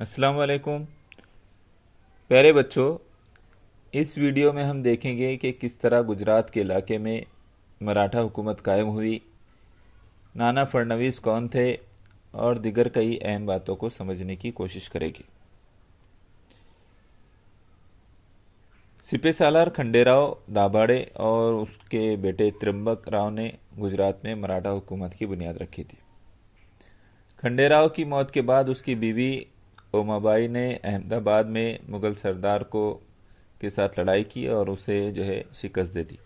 अस्सलाम वालेकुम प्यारे बच्चों इस वीडियो में हम देखेंगे कि किस तरह गुजरात के इलाके में मराठा हुकूमत कायम हुई नाना फडनवीस कौन थे और दिगर कई अहम बातों को समझने की कोशिश करेंगे सिपे सालार खंडेराव दाभाड़े और उसके बेटे त्रिम्बक राव ने गुजरात में मराठा हुकूमत की बुनियाद रखी थी खंडेराव की मौत के बाद उसकी बीवी ओमाबाई ने अहमदाबाद में मुग़ल सरदार को के साथ लड़ाई की और उसे जो है शिकस्त दे दी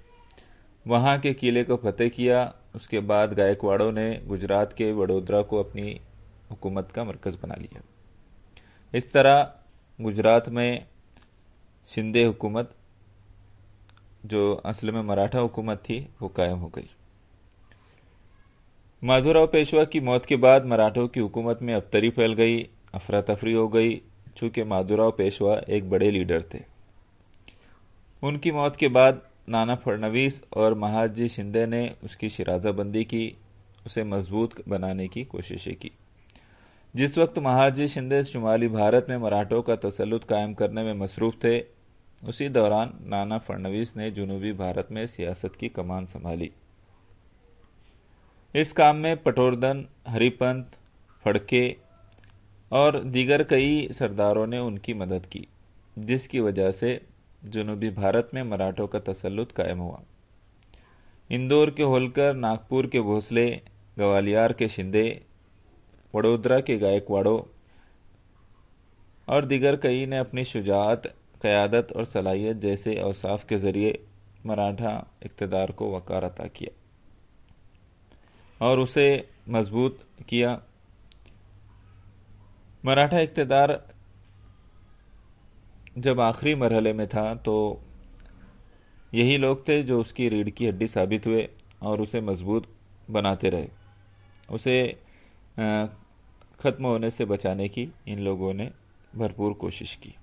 वहाँ के किले को फतेह किया उसके बाद गायकवाड़ों ने गुजरात के वडोदरा को अपनी हुकूमत का मरकज़ बना लिया इस तरह गुजरात में शिंदे हुकूमत जो असल में मराठा हुकूमत थी वो कायम हो गई माधुराव पेशवा की मौत के बाद मराठों की हुकूमत में अफतरी फैल गई अफरा तफरी हो गई चूंकि माधुराव पेशवा एक बड़े लीडर थे उनकी मौत के बाद नाना फडणवीस और महाजी शिंदे ने उसकी शराजाबंदी की उसे मजबूत बनाने की कोशिशें की जिस वक्त महाजी शिंदे शुमाली भारत में मराठों का तसलुत कायम करने में मसरूफ़ थे उसी दौरान नाना फडणवीस ने जुनूबी भारत में सियासत की कमान संभाली इस काम में पटोरदन हरिपंत फड़के और दीगर कई सरदारों ने उनकी मदद की जिसकी वजह से जनूबी भारत में मराठों का तसलुत कायम हुआ इंदौर के होलकर नागपुर के भोसले ग्वालियर के शिंदे वडोदरा के गायकवाड़ों और दीगर कई ने अपनी शुजात क़्यादत और सलाहियत जैसे अवसाफ के ज़रिए मराठा इकतदार को वकार अता किया और उसे मजबूत किया मराठा इकतदार जब आखिरी मरहले में था तो यही लोग थे जो उसकी रीढ़ की हड्डी साबित हुए और उसे मजबूत बनाते रहे उसे ख़त्म होने से बचाने की इन लोगों ने भरपूर कोशिश की